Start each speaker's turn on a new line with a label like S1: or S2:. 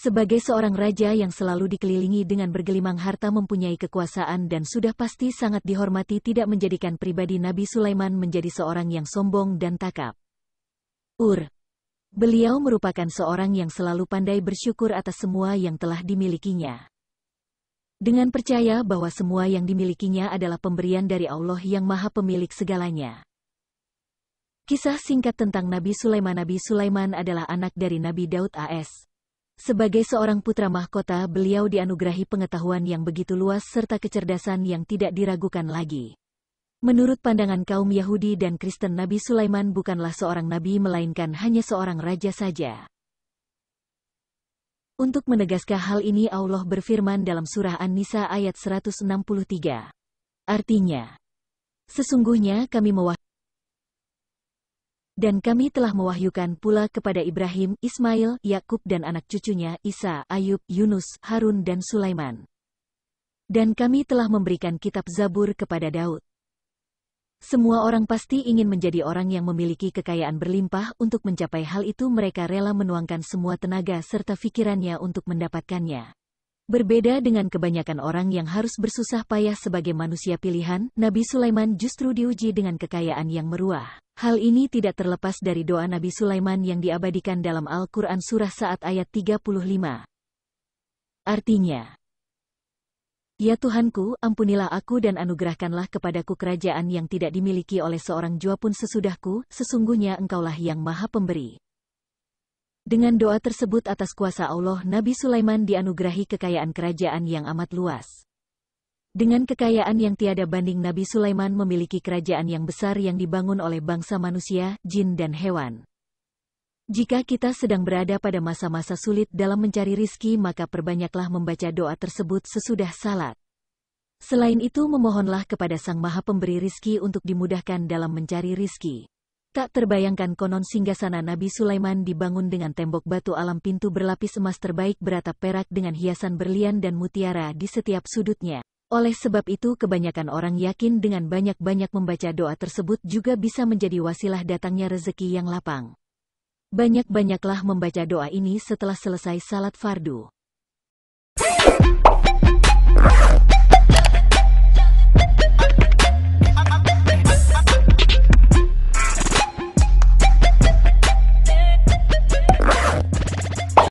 S1: Sebagai seorang raja yang selalu dikelilingi dengan bergelimang harta mempunyai kekuasaan dan sudah pasti sangat dihormati tidak menjadikan pribadi Nabi Sulaiman menjadi seorang yang sombong dan takap. Ur. Beliau merupakan seorang yang selalu pandai bersyukur atas semua yang telah dimilikinya. Dengan percaya bahwa semua yang dimilikinya adalah pemberian dari Allah yang maha pemilik segalanya. Kisah singkat tentang Nabi Sulaiman Nabi Sulaiman adalah anak dari Nabi Daud AS. Sebagai seorang putra mahkota, beliau dianugerahi pengetahuan yang begitu luas serta kecerdasan yang tidak diragukan lagi. Menurut pandangan kaum Yahudi dan Kristen Nabi Sulaiman bukanlah seorang nabi melainkan hanya seorang raja saja. Untuk menegaskan hal ini Allah berfirman dalam surah An-Nisa ayat 163. Artinya, sesungguhnya kami mewakili. Dan kami telah mewahyukan pula kepada Ibrahim, Ismail, Yakub dan anak cucunya Isa, Ayub, Yunus, Harun dan Sulaiman. Dan kami telah memberikan kitab Zabur kepada Daud. Semua orang pasti ingin menjadi orang yang memiliki kekayaan berlimpah untuk mencapai hal itu mereka rela menuangkan semua tenaga serta fikirannya untuk mendapatkannya. Berbeda dengan kebanyakan orang yang harus bersusah payah sebagai manusia pilihan, Nabi Sulaiman justru diuji dengan kekayaan yang meruah. Hal ini tidak terlepas dari doa Nabi Sulaiman yang diabadikan dalam Al-Quran Surah Saat ayat 35. Artinya, Ya Tuhanku, ampunilah aku dan anugerahkanlah kepadaku kerajaan yang tidak dimiliki oleh seorang jua pun sesudahku, sesungguhnya engkaulah yang maha pemberi. Dengan doa tersebut atas kuasa Allah, Nabi Sulaiman dianugerahi kekayaan kerajaan yang amat luas. Dengan kekayaan yang tiada banding Nabi Sulaiman memiliki kerajaan yang besar yang dibangun oleh bangsa manusia, jin dan hewan. Jika kita sedang berada pada masa-masa sulit dalam mencari rizki maka perbanyaklah membaca doa tersebut sesudah salat. Selain itu memohonlah kepada Sang Maha Pemberi Rizki untuk dimudahkan dalam mencari rizki. Tak terbayangkan konon singgasana Nabi Sulaiman dibangun dengan tembok batu alam pintu berlapis emas terbaik beratap perak dengan hiasan berlian dan mutiara di setiap sudutnya. Oleh sebab itu kebanyakan orang yakin dengan banyak-banyak membaca doa tersebut juga bisa menjadi wasilah datangnya rezeki yang lapang. Banyak-banyaklah membaca doa ini setelah selesai salat fardu.